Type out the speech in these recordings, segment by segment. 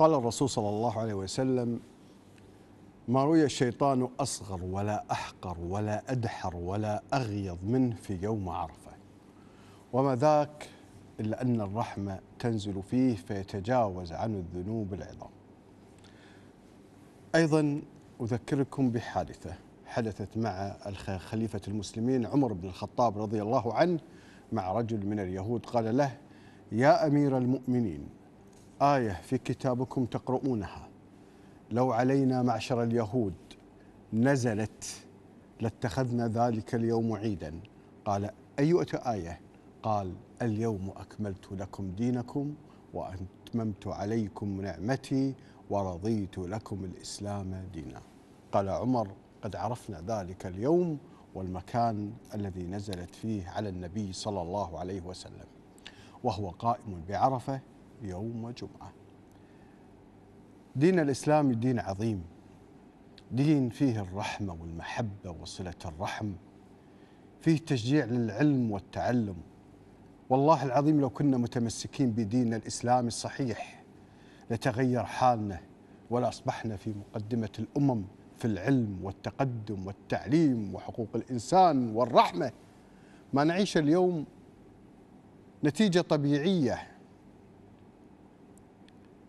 قال الرسول صلى الله عليه وسلم ما روي الشيطان أصغر ولا أحقر ولا أدحر ولا أغيظ منه في يوم عرفة وما ذاك إلا أن الرحمة تنزل فيه فيتجاوز عن الذنوب العظام أيضا أذكركم بحادثة حدثت مع خليفة المسلمين عمر بن الخطاب رضي الله عنه مع رجل من اليهود قال له يا أمير المؤمنين آية في كتابكم تقرؤونها لو علينا معشر اليهود نزلت لاتخذنا ذلك اليوم عيدا قال أي آية قال اليوم أكملت لكم دينكم وأتممت عليكم نعمتي ورضيت لكم الإسلام دينا قال عمر قد عرفنا ذلك اليوم والمكان الذي نزلت فيه على النبي صلى الله عليه وسلم وهو قائم بعرفه يوم جمعة دين الإسلام دين عظيم دين فيه الرحمة والمحبة وصلة الرحم فيه تشجيع للعلم والتعلم والله العظيم لو كنا متمسكين بدين الإسلام الصحيح لتغير حالنا ولأصبحنا في مقدمة الأمم في العلم والتقدم والتعليم وحقوق الإنسان والرحمة ما نعيش اليوم نتيجة طبيعية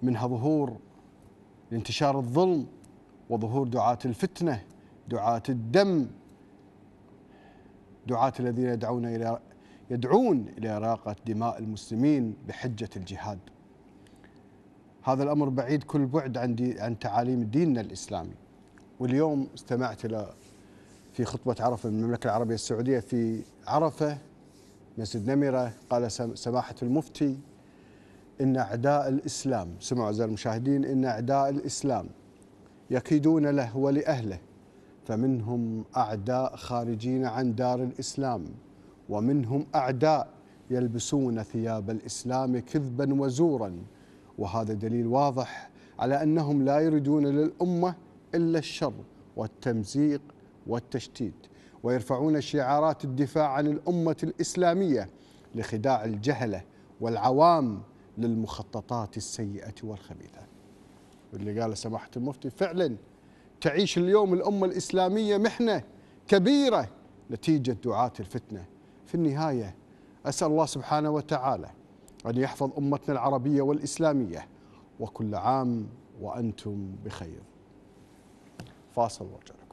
منها ظهور لانتشار الظلم وظهور دعاة الفتنة دعاة الدم دعاة الذين يدعون إلى يدعون إلى إراقة دماء المسلمين بحجة الجهاد هذا الأمر بعيد كل بعد عن, دي عن تعاليم ديننا الإسلامي واليوم استمعت إلى في خطبة عرفة من المملكة العربية السعودية في عرفة مسجد نمرة قال سماحة المفتي إن أعداء الإسلام سمعوا أعزائي المشاهدين إن أعداء الإسلام يكيدون له ولأهله فمنهم أعداء خارجين عن دار الإسلام ومنهم أعداء يلبسون ثياب الإسلام كذبا وزورا وهذا دليل واضح على أنهم لا يريدون للأمة إلا الشر والتمزيق والتشتيت ويرفعون شعارات الدفاع عن الأمة الإسلامية لخداع الجهلة والعوام للمخططات السيئة والخبيثة واللي قال سماحة المفتي فعلا تعيش اليوم الأمة الإسلامية محنة كبيرة نتيجة دعاة الفتنة في النهاية أسأل الله سبحانه وتعالى أن يحفظ أمتنا العربية والإسلامية وكل عام وأنتم بخير فاصل وجرب